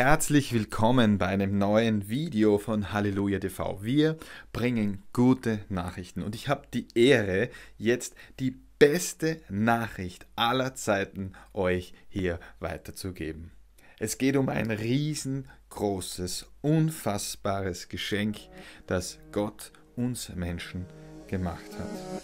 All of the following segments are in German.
Herzlich willkommen bei einem neuen Video von Halleluja TV. Wir bringen gute Nachrichten und ich habe die Ehre, jetzt die beste Nachricht aller Zeiten euch hier weiterzugeben. Es geht um ein riesengroßes, unfassbares Geschenk, das Gott uns Menschen gemacht hat.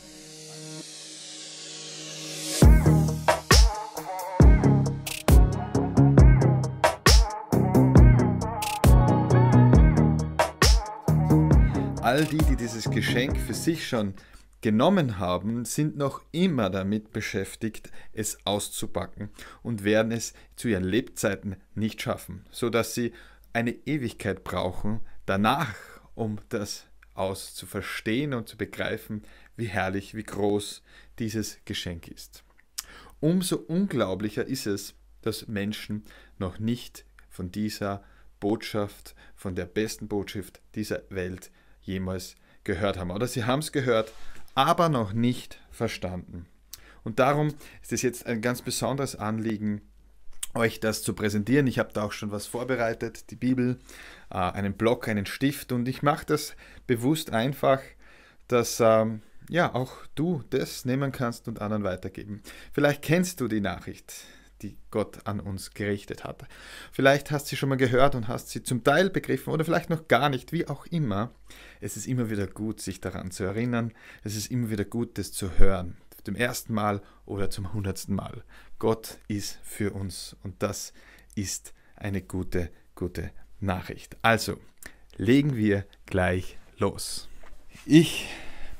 all die, die dieses Geschenk für sich schon genommen haben, sind noch immer damit beschäftigt, es auszupacken und werden es zu ihren Lebzeiten nicht schaffen, sodass sie eine Ewigkeit brauchen danach, um das auszuverstehen und zu begreifen, wie herrlich, wie groß dieses Geschenk ist. Umso unglaublicher ist es, dass Menschen noch nicht von dieser Botschaft, von der besten Botschaft dieser Welt jemals gehört haben. Oder sie haben es gehört, aber noch nicht verstanden. Und darum ist es jetzt ein ganz besonderes Anliegen, euch das zu präsentieren. Ich habe da auch schon was vorbereitet, die Bibel, äh, einen Block, einen Stift und ich mache das bewusst einfach, dass ähm, ja auch du das nehmen kannst und anderen weitergeben. Vielleicht kennst du die Nachricht, die Gott an uns gerichtet hat. Vielleicht hast du sie schon mal gehört und hast sie zum Teil begriffen oder vielleicht noch gar nicht, wie auch immer. Es ist immer wieder gut, sich daran zu erinnern. Es ist immer wieder gut, das zu hören. Zum ersten Mal oder zum hundertsten Mal. Gott ist für uns und das ist eine gute, gute Nachricht. Also, legen wir gleich los. Ich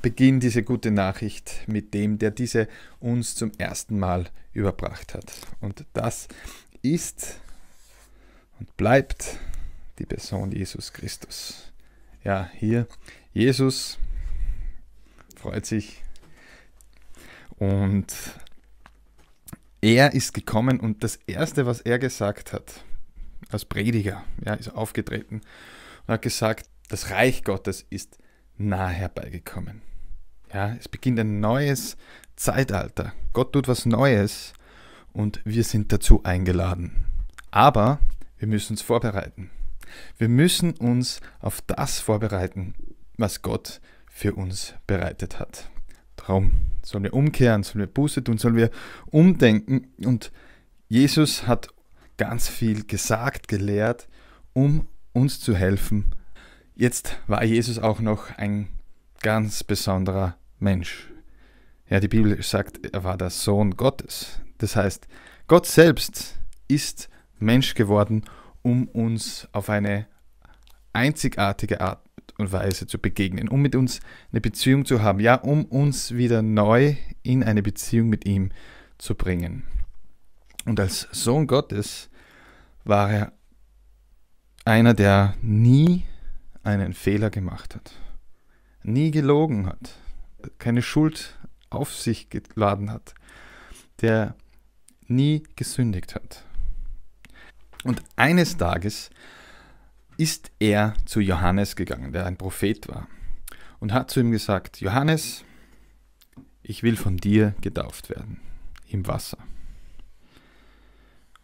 Beginn diese gute Nachricht mit dem, der diese uns zum ersten Mal überbracht hat. Und das ist und bleibt die Person Jesus Christus. Ja, hier Jesus freut sich und er ist gekommen und das erste, was er gesagt hat, als Prediger, ja, ist aufgetreten und hat gesagt, das Reich Gottes ist nah herbeigekommen. Ja, es beginnt ein neues Zeitalter. Gott tut was Neues und wir sind dazu eingeladen. Aber wir müssen uns vorbereiten. Wir müssen uns auf das vorbereiten, was Gott für uns bereitet hat. Darum sollen wir umkehren, sollen wir Buße tun, sollen wir umdenken. Und Jesus hat ganz viel gesagt, gelehrt, um uns zu helfen. Jetzt war Jesus auch noch ein ganz besonderer Mensch. Ja, die Bibel sagt, er war der Sohn Gottes. Das heißt, Gott selbst ist Mensch geworden, um uns auf eine einzigartige Art und Weise zu begegnen, um mit uns eine Beziehung zu haben, ja, um uns wieder neu in eine Beziehung mit ihm zu bringen. Und als Sohn Gottes war er einer, der nie einen Fehler gemacht hat nie gelogen hat, keine Schuld auf sich geladen hat, der nie gesündigt hat. Und eines Tages ist er zu Johannes gegangen, der ein Prophet war, und hat zu ihm gesagt, Johannes, ich will von dir getauft werden im Wasser.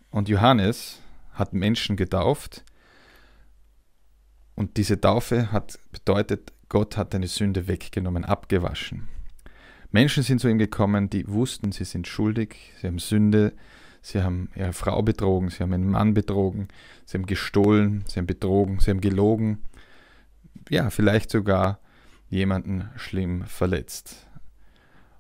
Und Johannes hat Menschen getauft und diese Taufe hat bedeutet Gott hat deine Sünde weggenommen, abgewaschen. Menschen sind zu ihm gekommen, die wussten, sie sind schuldig, sie haben Sünde, sie haben ihre Frau betrogen, sie haben einen Mann betrogen, sie haben gestohlen, sie haben betrogen, sie haben gelogen, ja, vielleicht sogar jemanden schlimm verletzt.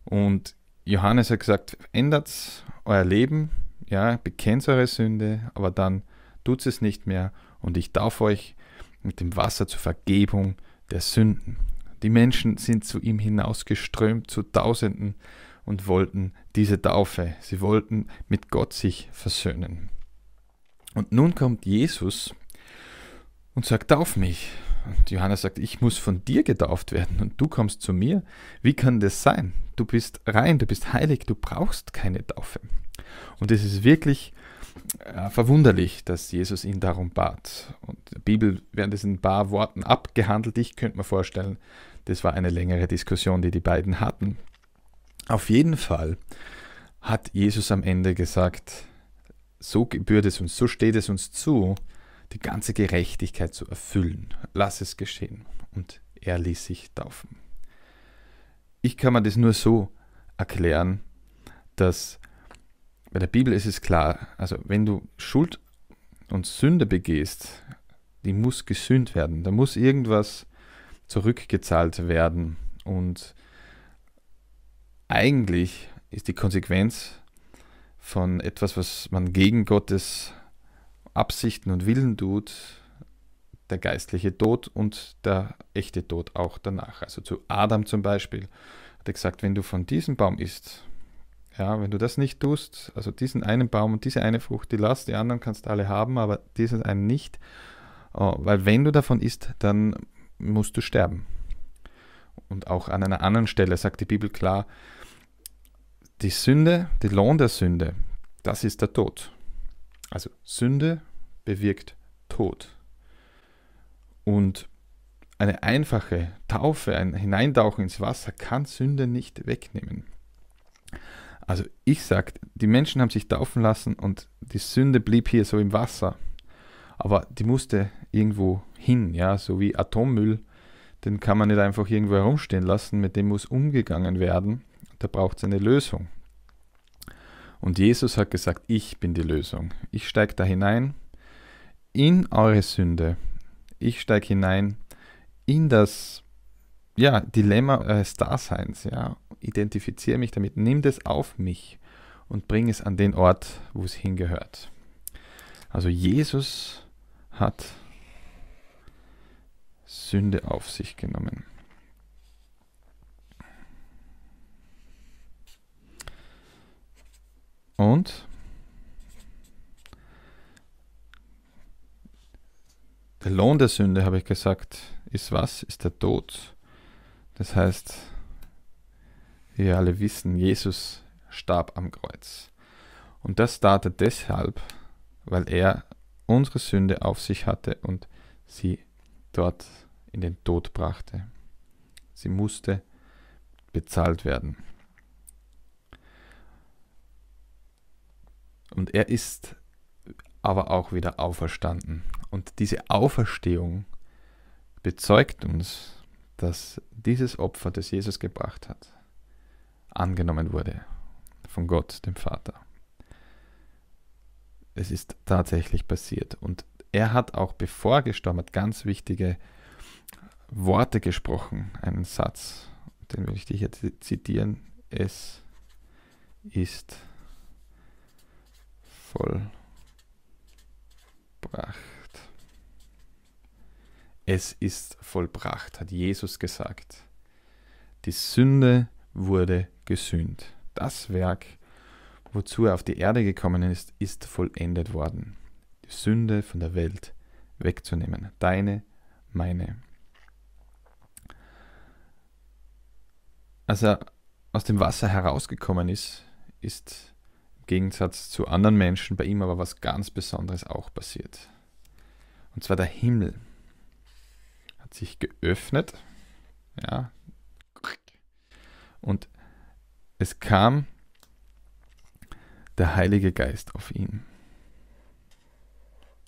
Und Johannes hat gesagt, ändert euer Leben, ja, bekennt eure Sünde, aber dann tut es nicht mehr und ich darf euch mit dem Wasser zur Vergebung der Sünden. Die Menschen sind zu ihm hinausgeströmt zu Tausenden und wollten diese Taufe. Sie wollten mit Gott sich versöhnen. Und nun kommt Jesus und sagt, tauf mich. Und Johannes sagt, ich muss von dir getauft werden und du kommst zu mir. Wie kann das sein? Du bist rein, du bist heilig, du brauchst keine Taufe. Und es ist wirklich verwunderlich, dass Jesus ihn darum bat. Und in der Bibel werden das in ein paar Worten abgehandelt. Ich könnte mir vorstellen, das war eine längere Diskussion, die die beiden hatten. Auf jeden Fall hat Jesus am Ende gesagt, so gebührt es uns, so steht es uns zu, die ganze Gerechtigkeit zu erfüllen. Lass es geschehen. Und er ließ sich taufen. Ich kann mir das nur so erklären, dass bei der Bibel ist es klar, also wenn du Schuld und Sünde begehst, die muss gesühnt werden. Da muss irgendwas zurückgezahlt werden. Und eigentlich ist die Konsequenz von etwas, was man gegen Gottes Absichten und Willen tut, der geistliche Tod und der echte Tod auch danach. Also zu Adam zum Beispiel hat er gesagt, wenn du von diesem Baum isst, ja, wenn du das nicht tust, also diesen einen Baum und diese eine Frucht, die lass, die anderen kannst du alle haben, aber diesen einen nicht. Oh, weil wenn du davon isst, dann musst du sterben. Und auch an einer anderen Stelle sagt die Bibel klar, die Sünde, der Lohn der Sünde, das ist der Tod. Also Sünde bewirkt Tod. Und eine einfache Taufe, ein Hineintauchen ins Wasser kann Sünde nicht wegnehmen. Also ich sage, die Menschen haben sich taufen lassen und die Sünde blieb hier so im Wasser. Aber die musste irgendwo hin, ja, so wie Atommüll, den kann man nicht einfach irgendwo herumstehen lassen, mit dem muss umgegangen werden. Da braucht es eine Lösung. Und Jesus hat gesagt, ich bin die Lösung. Ich steige da hinein in eure Sünde. Ich steige hinein in das ja, Dilemma des äh, Daseins, ja, identifiziere mich damit, nimm das auf mich und bring es an den Ort, wo es hingehört. Also Jesus hat Sünde auf sich genommen. Und der Lohn der Sünde, habe ich gesagt, ist was? Ist der Tod. Das heißt, wie wir alle wissen, Jesus starb am Kreuz. Und das tat er deshalb, weil er unsere Sünde auf sich hatte und sie dort in den Tod brachte. Sie musste bezahlt werden. Und er ist aber auch wieder auferstanden. Und diese Auferstehung bezeugt uns, dass dieses Opfer, das Jesus gebracht hat, angenommen wurde von Gott, dem Vater. Es ist tatsächlich passiert. Und er hat auch bevor gestorben hat, ganz wichtige Worte gesprochen. Einen Satz, den will ich dich jetzt zitieren. Es ist vollbracht es ist vollbracht, hat Jesus gesagt. Die Sünde wurde gesühnt. Das Werk, wozu er auf die Erde gekommen ist, ist vollendet worden. Die Sünde von der Welt wegzunehmen. Deine, meine. Als er aus dem Wasser herausgekommen ist, ist im Gegensatz zu anderen Menschen bei ihm aber was ganz Besonderes auch passiert. Und zwar der Himmel sich geöffnet. Ja. Und es kam der Heilige Geist auf ihn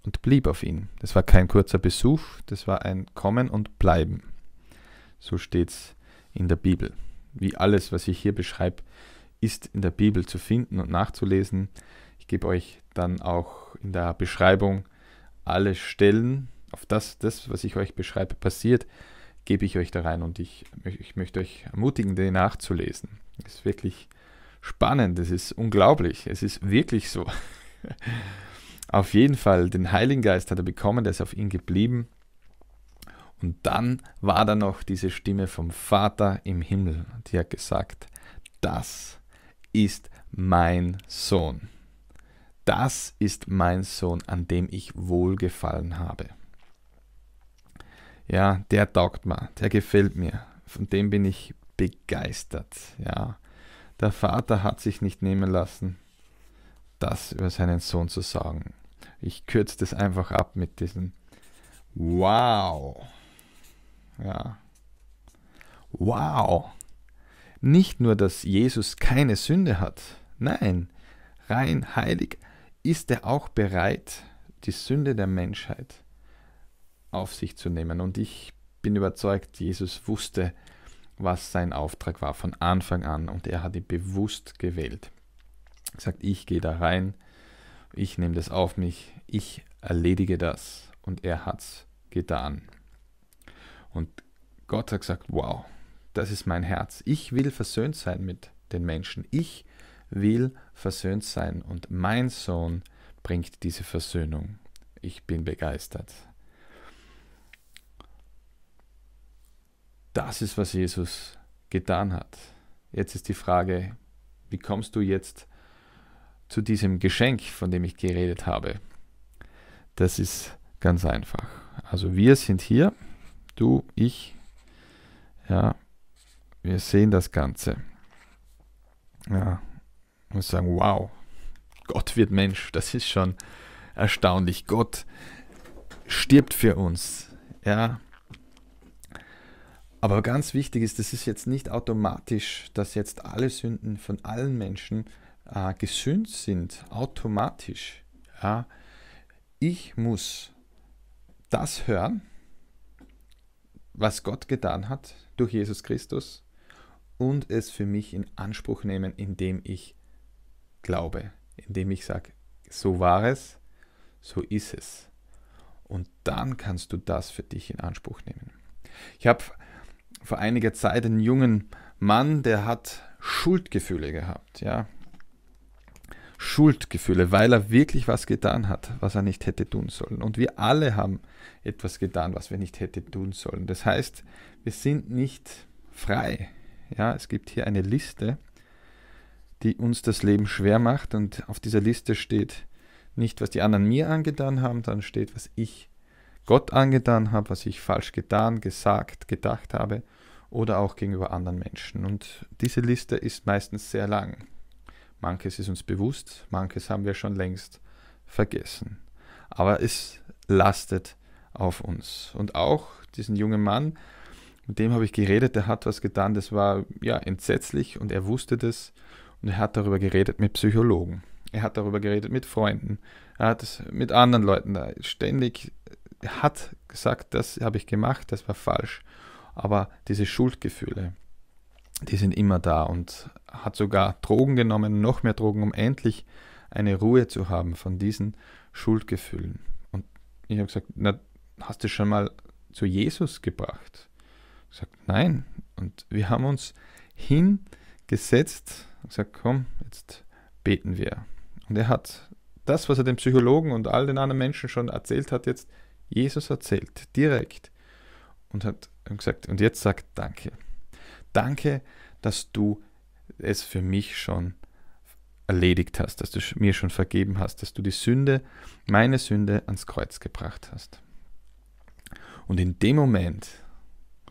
und blieb auf ihn. Das war kein kurzer Besuch, das war ein Kommen und Bleiben. So steht es in der Bibel. Wie alles, was ich hier beschreibe, ist in der Bibel zu finden und nachzulesen. Ich gebe euch dann auch in der Beschreibung alle Stellen, auf das, das, was ich euch beschreibe, passiert, gebe ich euch da rein und ich, ich möchte euch ermutigen, den nachzulesen. Das ist wirklich spannend, es ist unglaublich, es ist wirklich so. auf jeden Fall, den Heiligen Geist hat er bekommen, der ist auf ihn geblieben. Und dann war da noch diese Stimme vom Vater im Himmel, die hat gesagt, das ist mein Sohn. Das ist mein Sohn, an dem ich wohlgefallen habe ja, der taugt mir, der gefällt mir, von dem bin ich begeistert. Ja, der Vater hat sich nicht nehmen lassen, das über seinen Sohn zu sagen. Ich kürze das einfach ab mit diesem Wow. Ja. Wow. Nicht nur, dass Jesus keine Sünde hat, nein, rein heilig ist er auch bereit, die Sünde der Menschheit zu auf sich zu nehmen. Und ich bin überzeugt, Jesus wusste, was sein Auftrag war von Anfang an und er hat ihn bewusst gewählt. Er sagt, ich gehe da rein, ich nehme das auf mich, ich erledige das und er hat es getan. Und Gott hat gesagt, wow, das ist mein Herz. Ich will versöhnt sein mit den Menschen. Ich will versöhnt sein und mein Sohn bringt diese Versöhnung. Ich bin begeistert. Das ist, was Jesus getan hat. Jetzt ist die Frage, wie kommst du jetzt zu diesem Geschenk, von dem ich geredet habe? Das ist ganz einfach. Also wir sind hier, du, ich, ja, wir sehen das Ganze. Ja, und sagen, wow, Gott wird Mensch, das ist schon erstaunlich. Gott stirbt für uns. Ja, aber ganz wichtig ist, das ist jetzt nicht automatisch, dass jetzt alle Sünden von allen Menschen äh, gesünd sind, automatisch. Ja. Ich muss das hören, was Gott getan hat durch Jesus Christus und es für mich in Anspruch nehmen, indem ich glaube, indem ich sage, so war es, so ist es. Und dann kannst du das für dich in Anspruch nehmen. Ich habe vor einiger Zeit einen jungen Mann, der hat Schuldgefühle gehabt, ja. Schuldgefühle, weil er wirklich was getan hat, was er nicht hätte tun sollen. Und wir alle haben etwas getan, was wir nicht hätte tun sollen. Das heißt, wir sind nicht frei. Ja, es gibt hier eine Liste, die uns das Leben schwer macht und auf dieser Liste steht nicht, was die anderen mir angetan haben, sondern steht, was ich Gott angetan habe, was ich falsch getan, gesagt, gedacht habe oder auch gegenüber anderen Menschen. Und diese Liste ist meistens sehr lang. Manches ist uns bewusst, manches haben wir schon längst vergessen. Aber es lastet auf uns. Und auch diesen jungen Mann, mit dem habe ich geredet, der hat was getan, das war ja entsetzlich und er wusste das und er hat darüber geredet mit Psychologen. Er hat darüber geredet mit Freunden. Er hat es mit anderen Leuten da ständig hat gesagt, das habe ich gemacht, das war falsch. Aber diese Schuldgefühle, die sind immer da und hat sogar Drogen genommen, noch mehr Drogen, um endlich eine Ruhe zu haben von diesen Schuldgefühlen. Und ich habe gesagt, na, hast du schon mal zu Jesus gebracht? Ich gesagt, nein. Und wir haben uns hingesetzt und gesagt, komm, jetzt beten wir. Und er hat das, was er dem Psychologen und all den anderen Menschen schon erzählt hat, jetzt Jesus erzählt, direkt und hat gesagt, und jetzt sagt danke. Danke, dass du es für mich schon erledigt hast, dass du mir schon vergeben hast, dass du die Sünde, meine Sünde ans Kreuz gebracht hast. Und in dem Moment,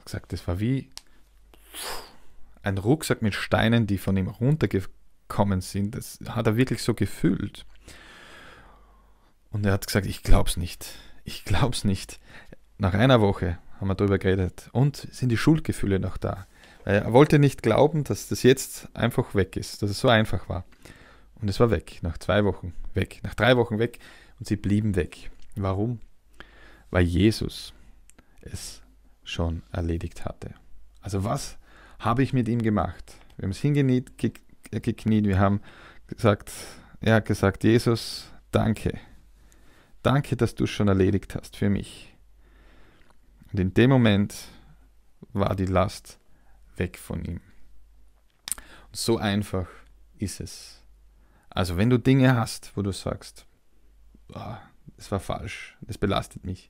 gesagt, das war wie ein Rucksack mit Steinen, die von ihm runtergekommen sind. Das hat er wirklich so gefühlt. Und er hat gesagt, ich glaub's nicht. Ich glaub's nicht. Nach einer Woche haben wir darüber geredet. Und sind die Schuldgefühle noch da? Weil er wollte nicht glauben, dass das jetzt einfach weg ist, dass es so einfach war. Und es war weg, nach zwei Wochen weg, nach drei Wochen weg und sie blieben weg. Warum? Weil Jesus es schon erledigt hatte. Also was habe ich mit ihm gemacht? Wir haben es hingekniet, äh, gekniet, wir haben gesagt, er hat gesagt, Jesus, danke. Danke, dass du es schon erledigt hast für mich. Und in dem Moment war die Last weg von ihm. Und so einfach ist es. Also wenn du Dinge hast, wo du sagst, ah, es war falsch, es belastet mich.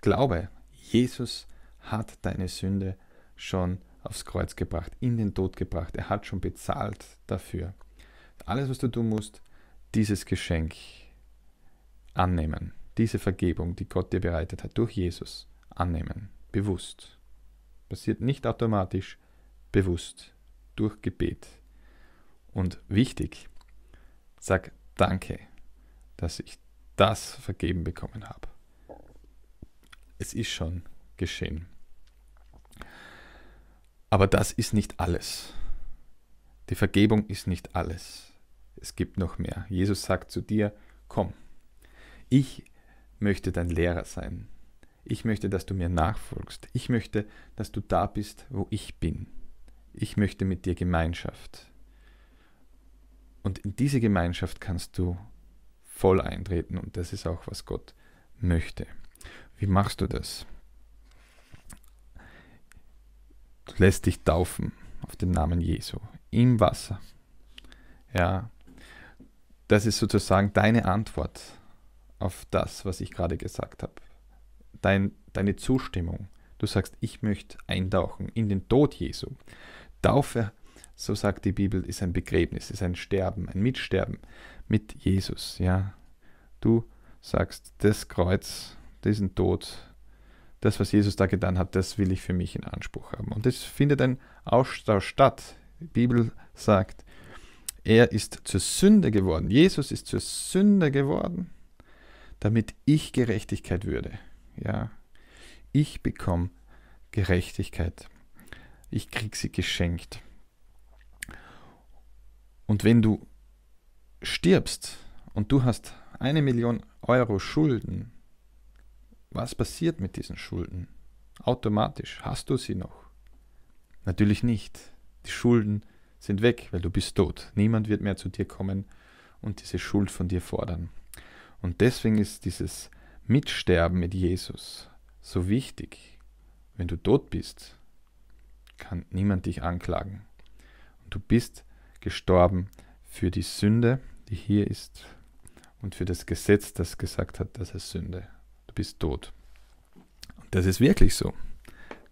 Glaube, Jesus hat deine Sünde schon aufs Kreuz gebracht, in den Tod gebracht. Er hat schon bezahlt dafür. Alles, was du tun musst, dieses Geschenk annehmen diese Vergebung, die Gott dir bereitet hat, durch Jesus annehmen, bewusst. Passiert nicht automatisch, bewusst, durch Gebet. Und wichtig, sag danke, dass ich das vergeben bekommen habe. Es ist schon geschehen. Aber das ist nicht alles. Die Vergebung ist nicht alles. Es gibt noch mehr. Jesus sagt zu dir, komm, ich möchte dein Lehrer sein. Ich möchte, dass du mir nachfolgst. Ich möchte, dass du da bist, wo ich bin. Ich möchte mit dir Gemeinschaft. Und in diese Gemeinschaft kannst du voll eintreten und das ist auch, was Gott möchte. Wie machst du das? Du lässt dich taufen auf den Namen Jesu im Wasser. Ja, das ist sozusagen deine Antwort auf das, was ich gerade gesagt habe. Dein, deine Zustimmung. Du sagst, ich möchte eintauchen in den Tod Jesu. Taufe, so sagt die Bibel, ist ein Begräbnis, ist ein Sterben, ein Mitsterben mit Jesus. Ja, du sagst, das Kreuz, diesen Tod, das, was Jesus da getan hat, das will ich für mich in Anspruch haben. Und es findet ein Austausch statt. Die Bibel sagt, er ist zur Sünde geworden. Jesus ist zur Sünde geworden damit ich Gerechtigkeit würde. Ja, ich bekomme Gerechtigkeit. Ich krieg sie geschenkt. Und wenn du stirbst und du hast eine Million Euro Schulden, was passiert mit diesen Schulden? Automatisch hast du sie noch? Natürlich nicht. Die Schulden sind weg, weil du bist tot. Niemand wird mehr zu dir kommen und diese Schuld von dir fordern. Und deswegen ist dieses Mitsterben mit Jesus so wichtig. Wenn du tot bist, kann niemand dich anklagen. Und du bist gestorben für die Sünde, die hier ist, und für das Gesetz, das gesagt hat, dass es Sünde. Du bist tot. Und das ist wirklich so.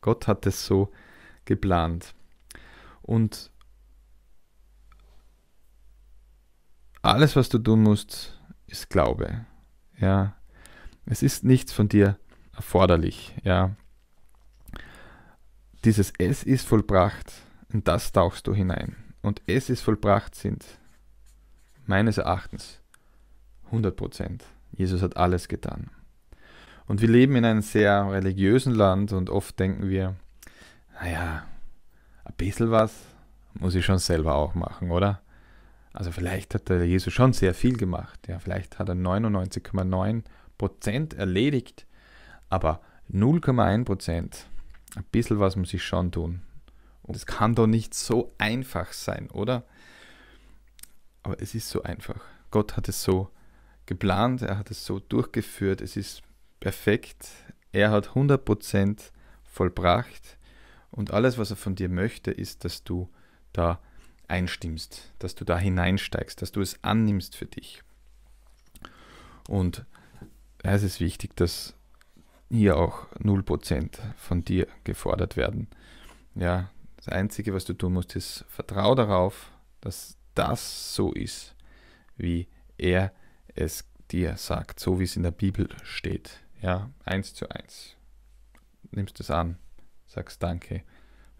Gott hat es so geplant. Und alles, was du tun musst, ist Glaube. Ja, es ist nichts von dir erforderlich. Ja, dieses Es ist vollbracht, in das tauchst du hinein. Und Es ist vollbracht sind meines Erachtens 100 Prozent. Jesus hat alles getan. Und wir leben in einem sehr religiösen Land und oft denken wir, naja, ein bisschen was muss ich schon selber auch machen, oder? Also vielleicht hat der Jesus schon sehr viel gemacht. Ja, vielleicht hat er 99,9 erledigt, aber 0,1 ein bisschen was muss ich schon tun. Und es kann doch nicht so einfach sein, oder? Aber es ist so einfach. Gott hat es so geplant, er hat es so durchgeführt, es ist perfekt. Er hat 100% vollbracht und alles, was er von dir möchte, ist, dass du da einstimmst, dass du da hineinsteigst, dass du es annimmst für dich. Und es ist wichtig, dass hier auch 0% von dir gefordert werden. Ja, das Einzige, was du tun musst, ist vertrau darauf, dass das so ist, wie er es dir sagt, so wie es in der Bibel steht. Ja, eins zu eins. Nimmst es an, sagst Danke.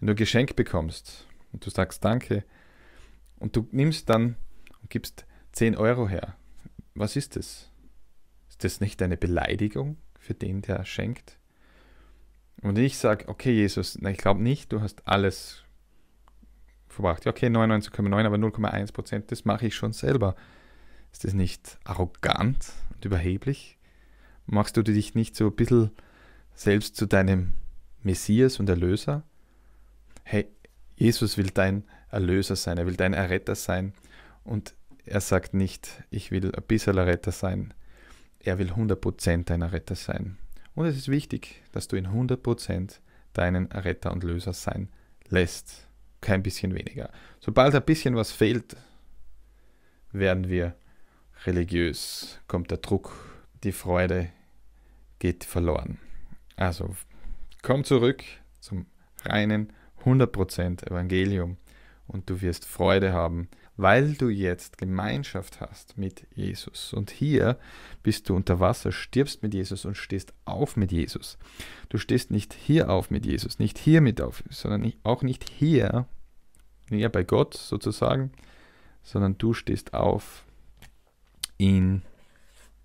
Wenn du ein Geschenk bekommst und du sagst Danke, und du nimmst dann und gibst 10 Euro her. Was ist das? Ist das nicht eine Beleidigung für den, der schenkt? Und ich sage, okay, Jesus, na, ich glaube nicht, du hast alles verbracht. Ja, okay, 99,9, aber 0,1 Prozent, das mache ich schon selber. Ist das nicht arrogant und überheblich? Machst du dich nicht so ein bisschen selbst zu deinem Messias und Erlöser? Hey, Jesus will dein Erlöser sein, er will dein Erretter sein. Und er sagt nicht, ich will ein bisschen Erretter sein, er will 100% dein Retter sein. Und es ist wichtig, dass du ihn 100% deinen Erretter und Löser sein lässt. Kein bisschen weniger. Sobald ein bisschen was fehlt, werden wir religiös, kommt der Druck, die Freude geht verloren. Also komm zurück zum reinen 100% Evangelium und du wirst Freude haben, weil du jetzt Gemeinschaft hast mit Jesus. Und hier bist du unter Wasser, stirbst mit Jesus und stehst auf mit Jesus. Du stehst nicht hier auf mit Jesus, nicht hier mit auf, sondern auch nicht hier, näher bei Gott sozusagen, sondern du stehst auf in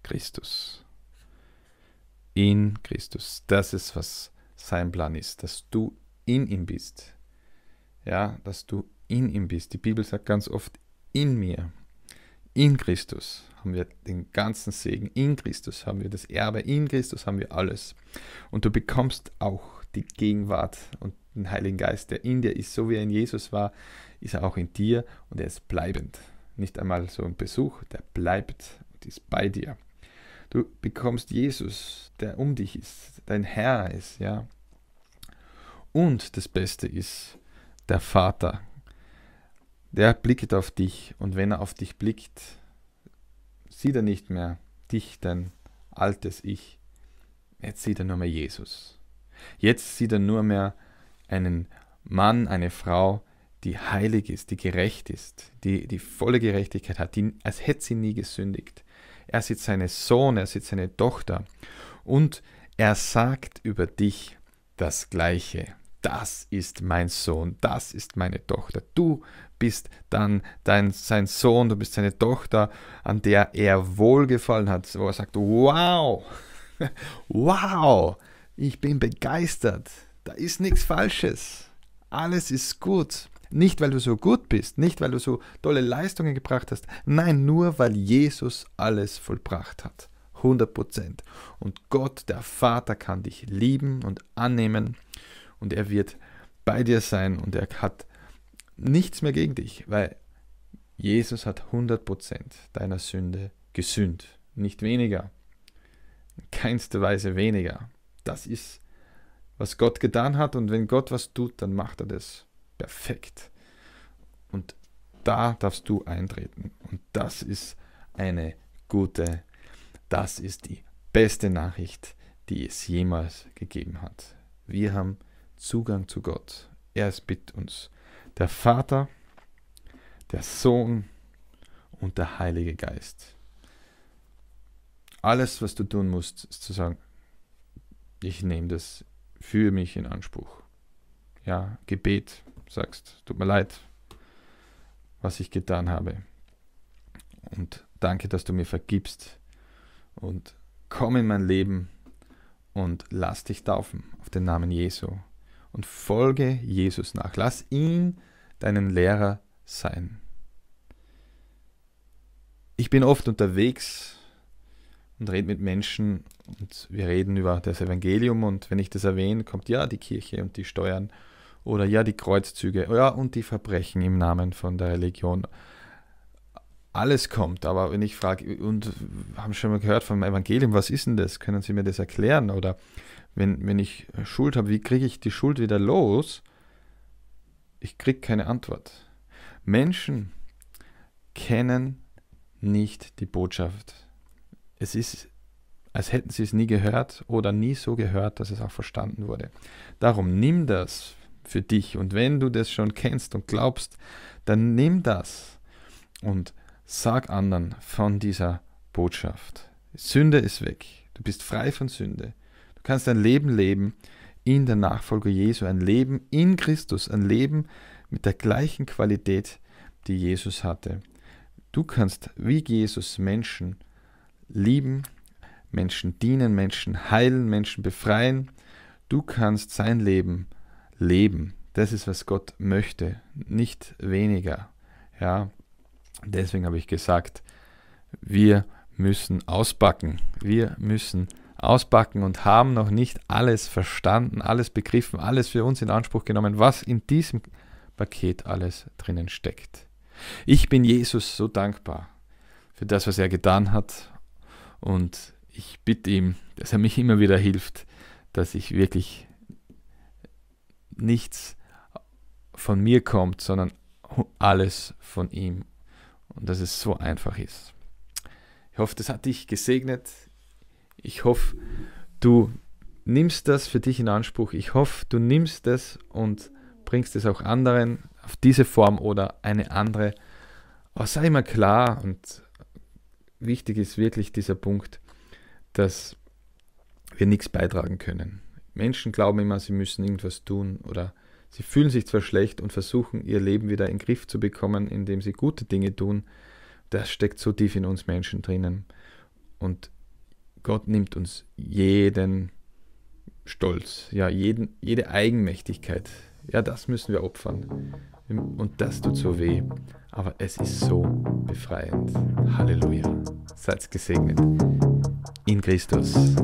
Christus. In Christus. Das ist, was sein Plan ist, dass du in ihm bist. Ja, dass du in ihm bist. Die Bibel sagt ganz oft in mir. In Christus haben wir den ganzen Segen. In Christus haben wir das Erbe. In Christus haben wir alles. Und du bekommst auch die Gegenwart und den Heiligen Geist, der in dir ist. So wie er in Jesus war, ist er auch in dir und er ist bleibend. Nicht einmal so ein Besuch, der bleibt und ist bei dir. Du bekommst Jesus, der um dich ist, dein Herr ist, ja. Und das Beste ist, der Vater der blickt auf dich und wenn er auf dich blickt, sieht er nicht mehr dich, dein altes Ich. Jetzt sieht er nur mehr Jesus. Jetzt sieht er nur mehr einen Mann, eine Frau, die heilig ist, die gerecht ist, die die volle Gerechtigkeit hat, die, als hätte sie nie gesündigt. Er sieht seinen Sohn, er sieht seine Tochter und er sagt über dich das Gleiche das ist mein Sohn, das ist meine Tochter. Du bist dann dein, sein Sohn, du bist seine Tochter, an der er wohlgefallen hat, wo er sagt, wow, wow, ich bin begeistert, da ist nichts Falsches, alles ist gut. Nicht, weil du so gut bist, nicht, weil du so tolle Leistungen gebracht hast, nein, nur weil Jesus alles vollbracht hat. 100 Prozent. Und Gott, der Vater, kann dich lieben und annehmen und er wird bei dir sein und er hat nichts mehr gegen dich, weil Jesus hat 100% deiner Sünde gesühnt, nicht weniger, in keinster Weise weniger. Das ist, was Gott getan hat und wenn Gott was tut, dann macht er das perfekt. Und da darfst du eintreten und das ist eine gute, das ist die beste Nachricht, die es jemals gegeben hat. Wir haben Zugang zu Gott. Er ist mit uns. Der Vater, der Sohn und der Heilige Geist. Alles, was du tun musst, ist zu sagen, ich nehme das für mich in Anspruch. Ja, Gebet, sagst, tut mir leid, was ich getan habe. Und danke, dass du mir vergibst. Und komm in mein Leben und lass dich taufen auf den Namen Jesu und folge Jesus nach. Lass ihn deinen Lehrer sein. Ich bin oft unterwegs und rede mit Menschen und wir reden über das Evangelium und wenn ich das erwähne, kommt ja die Kirche und die Steuern oder ja die Kreuzzüge, ja und die Verbrechen im Namen von der Religion. Alles kommt, aber wenn ich frage, und haben schon mal gehört vom Evangelium, was ist denn das? Können Sie mir das erklären? Oder wenn, wenn ich Schuld habe, wie kriege ich die Schuld wieder los? Ich kriege keine Antwort. Menschen kennen nicht die Botschaft. Es ist, als hätten sie es nie gehört oder nie so gehört, dass es auch verstanden wurde. Darum nimm das für dich und wenn du das schon kennst und glaubst, dann nimm das und sag anderen von dieser Botschaft. Sünde ist weg. Du bist frei von Sünde kannst ein Leben leben in der Nachfolge Jesu, ein Leben in Christus, ein Leben mit der gleichen Qualität, die Jesus hatte. Du kannst wie Jesus Menschen lieben, Menschen dienen, Menschen heilen, Menschen befreien. Du kannst sein Leben leben. Das ist, was Gott möchte, nicht weniger. Ja, deswegen habe ich gesagt, wir müssen auspacken. Wir müssen auspacken auspacken und haben noch nicht alles verstanden, alles begriffen, alles für uns in Anspruch genommen, was in diesem Paket alles drinnen steckt. Ich bin Jesus so dankbar für das, was er getan hat und ich bitte ihm, dass er mich immer wieder hilft, dass ich wirklich nichts von mir kommt, sondern alles von ihm und dass es so einfach ist. Ich hoffe, das hat dich gesegnet. Ich hoffe, du nimmst das für dich in Anspruch. Ich hoffe, du nimmst es und bringst es auch anderen auf diese Form oder eine andere. Aber sei immer klar und wichtig ist wirklich dieser Punkt, dass wir nichts beitragen können. Menschen glauben immer, sie müssen irgendwas tun oder sie fühlen sich zwar schlecht und versuchen ihr Leben wieder in den Griff zu bekommen, indem sie gute Dinge tun. Das steckt so tief in uns Menschen drinnen. Und Gott nimmt uns jeden Stolz, ja, jeden, jede Eigenmächtigkeit. Ja, das müssen wir opfern. Und das tut so weh. Aber es ist so befreiend. Halleluja. Seid gesegnet. In Christus.